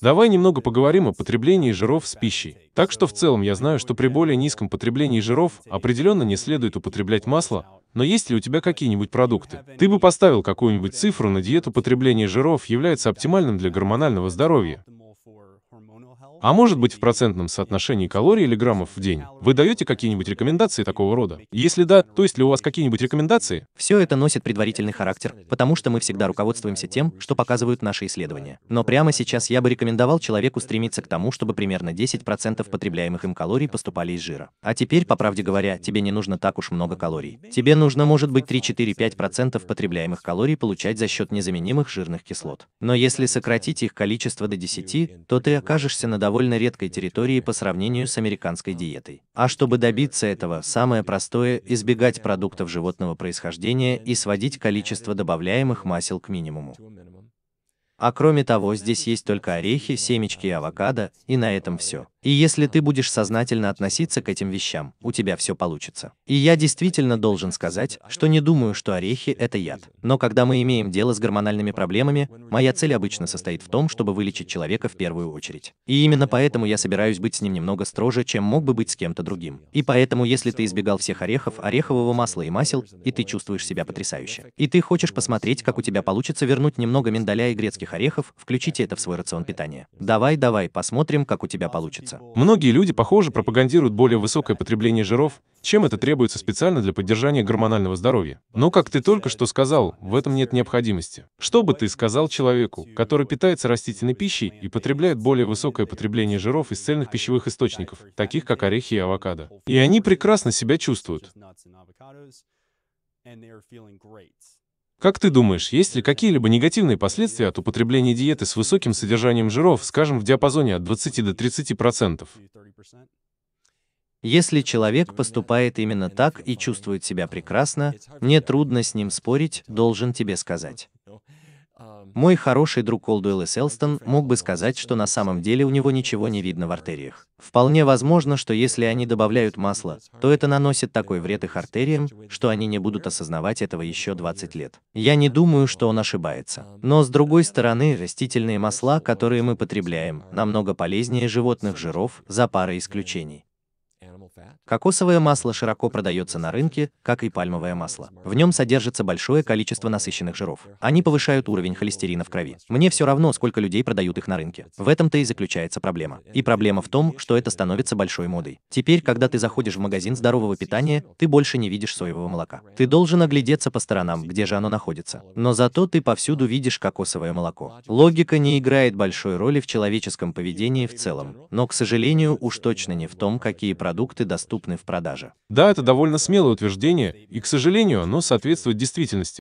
Давай немного поговорим о потреблении жиров с пищей. Так что в целом я знаю, что при более низком потреблении жиров определенно не следует употреблять масло, но есть ли у тебя какие-нибудь продукты? Ты бы поставил какую-нибудь цифру на диету потребления жиров является оптимальным для гормонального здоровья а может быть в процентном соотношении калорий или граммов в день. Вы даете какие-нибудь рекомендации такого рода? Если да, то есть ли у вас какие-нибудь рекомендации? Все это носит предварительный характер, потому что мы всегда руководствуемся тем, что показывают наши исследования. Но прямо сейчас я бы рекомендовал человеку стремиться к тому, чтобы примерно 10% потребляемых им калорий поступали из жира. А теперь, по правде говоря, тебе не нужно так уж много калорий. Тебе нужно, может быть, 3-4-5% потребляемых калорий получать за счет незаменимых жирных кислот. Но если сократить их количество до 10, то ты окажешься на довольно довольно редкой территории по сравнению с американской диетой. А чтобы добиться этого, самое простое – избегать продуктов животного происхождения и сводить количество добавляемых масел к минимуму. А кроме того, здесь есть только орехи, семечки и авокадо, и на этом все. И если ты будешь сознательно относиться к этим вещам, у тебя все получится. И я действительно должен сказать, что не думаю, что орехи – это яд. Но когда мы имеем дело с гормональными проблемами, моя цель обычно состоит в том, чтобы вылечить человека в первую очередь. И именно поэтому я собираюсь быть с ним немного строже, чем мог бы быть с кем-то другим. И поэтому, если ты избегал всех орехов, орехового масла и масел, и ты чувствуешь себя потрясающе. И ты хочешь посмотреть, как у тебя получится вернуть немного миндаля и грецких орехов, включите это в свой рацион питания. Давай, давай, посмотрим, как у тебя получится разница. Многие люди, похоже, пропагандируют более высокое потребление жиров, чем это требуется специально для поддержания гормонального здоровья. Но, как ты только что сказал, в этом нет необходимости. Что бы ты сказал человеку, который питается растительной пищей и потребляет более высокое потребление жиров из цельных пищевых источников, таких как орехи и авокадо? И они прекрасно себя чувствуют. Как ты думаешь, есть ли какие-либо негативные последствия от употребления диеты с высоким содержанием жиров, скажем, в диапазоне от 20 до 30%? процентов? Если человек поступает именно так и чувствует себя прекрасно, мне трудно с ним спорить, должен тебе сказать. Мой хороший друг Колдуэлл Элстон мог бы сказать, что на самом деле у него ничего не видно в артериях. Вполне возможно, что если они добавляют масло, то это наносит такой вред их артериям, что они не будут осознавать этого еще 20 лет. Я не думаю, что он ошибается. Но с другой стороны, растительные масла, которые мы потребляем, намного полезнее животных жиров, за парой исключений. Кокосовое масло широко продается на рынке, как и пальмовое масло. В нем содержится большое количество насыщенных жиров. Они повышают уровень холестерина в крови. Мне все равно, сколько людей продают их на рынке. В этом-то и заключается проблема. И проблема в том, что это становится большой модой. Теперь, когда ты заходишь в магазин здорового питания, ты больше не видишь соевого молока. Ты должен оглядеться по сторонам, где же оно находится. Но зато ты повсюду видишь кокосовое молоко. Логика не играет большой роли в человеческом поведении в целом. Но, к сожалению, уж точно не в том, какие продукты доступны в продаже. Да, это довольно смелое утверждение, и, к сожалению, оно соответствует действительности.